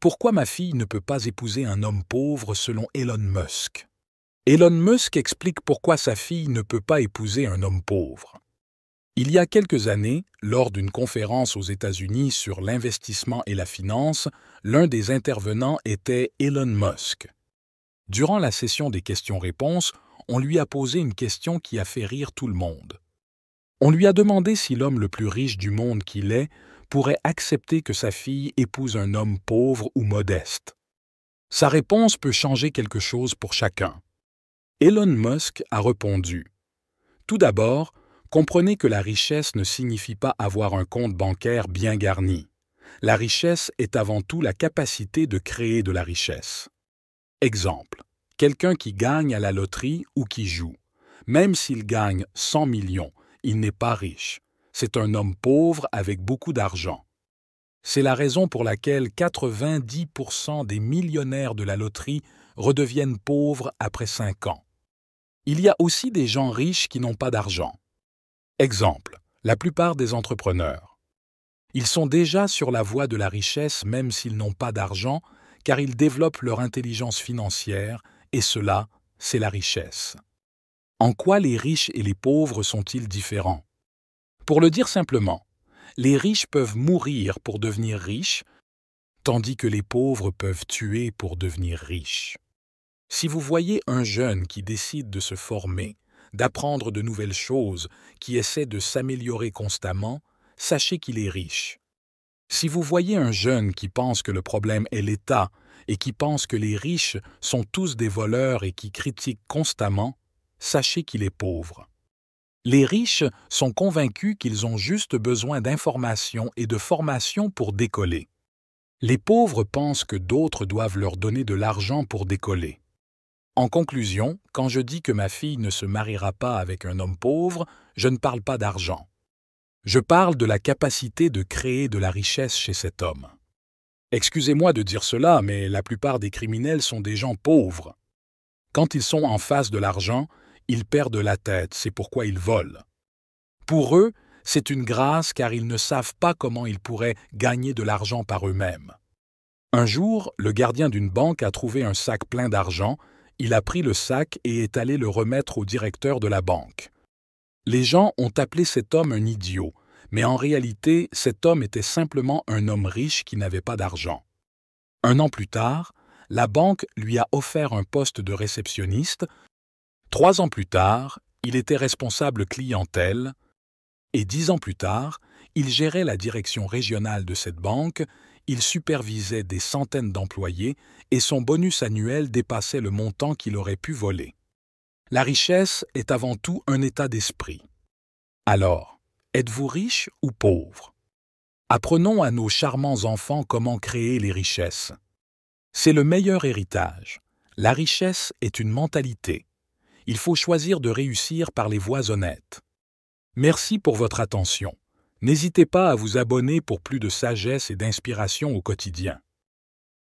Pourquoi ma fille ne peut pas épouser un homme pauvre selon Elon Musk Elon Musk explique pourquoi sa fille ne peut pas épouser un homme pauvre. Il y a quelques années, lors d'une conférence aux États-Unis sur l'investissement et la finance, l'un des intervenants était Elon Musk. Durant la session des questions-réponses, on lui a posé une question qui a fait rire tout le monde. On lui a demandé si l'homme le plus riche du monde qu'il est pourrait accepter que sa fille épouse un homme pauvre ou modeste? Sa réponse peut changer quelque chose pour chacun. Elon Musk a répondu. Tout d'abord, comprenez que la richesse ne signifie pas avoir un compte bancaire bien garni. La richesse est avant tout la capacité de créer de la richesse. Exemple. Quelqu'un qui gagne à la loterie ou qui joue. Même s'il gagne 100 millions, il n'est pas riche. C'est un homme pauvre avec beaucoup d'argent. C'est la raison pour laquelle 90% des millionnaires de la loterie redeviennent pauvres après 5 ans. Il y a aussi des gens riches qui n'ont pas d'argent. Exemple, la plupart des entrepreneurs. Ils sont déjà sur la voie de la richesse même s'ils n'ont pas d'argent, car ils développent leur intelligence financière, et cela, c'est la richesse. En quoi les riches et les pauvres sont-ils différents pour le dire simplement, les riches peuvent mourir pour devenir riches, tandis que les pauvres peuvent tuer pour devenir riches. Si vous voyez un jeune qui décide de se former, d'apprendre de nouvelles choses, qui essaie de s'améliorer constamment, sachez qu'il est riche. Si vous voyez un jeune qui pense que le problème est l'État et qui pense que les riches sont tous des voleurs et qui critique constamment, sachez qu'il est pauvre. Les riches sont convaincus qu'ils ont juste besoin d'information et de formation pour décoller. Les pauvres pensent que d'autres doivent leur donner de l'argent pour décoller. En conclusion, quand je dis que ma fille ne se mariera pas avec un homme pauvre, je ne parle pas d'argent. Je parle de la capacité de créer de la richesse chez cet homme. Excusez-moi de dire cela, mais la plupart des criminels sont des gens pauvres. Quand ils sont en face de l'argent, ils perdent la tête, c'est pourquoi ils volent. Pour eux, c'est une grâce car ils ne savent pas comment ils pourraient gagner de l'argent par eux-mêmes. Un jour, le gardien d'une banque a trouvé un sac plein d'argent, il a pris le sac et est allé le remettre au directeur de la banque. Les gens ont appelé cet homme un idiot, mais en réalité, cet homme était simplement un homme riche qui n'avait pas d'argent. Un an plus tard, la banque lui a offert un poste de réceptionniste Trois ans plus tard, il était responsable clientèle et dix ans plus tard, il gérait la direction régionale de cette banque, il supervisait des centaines d'employés et son bonus annuel dépassait le montant qu'il aurait pu voler. La richesse est avant tout un état d'esprit. Alors, êtes-vous riche ou pauvre Apprenons à nos charmants enfants comment créer les richesses. C'est le meilleur héritage. La richesse est une mentalité il faut choisir de réussir par les voies honnêtes. Merci pour votre attention. N'hésitez pas à vous abonner pour plus de sagesse et d'inspiration au quotidien.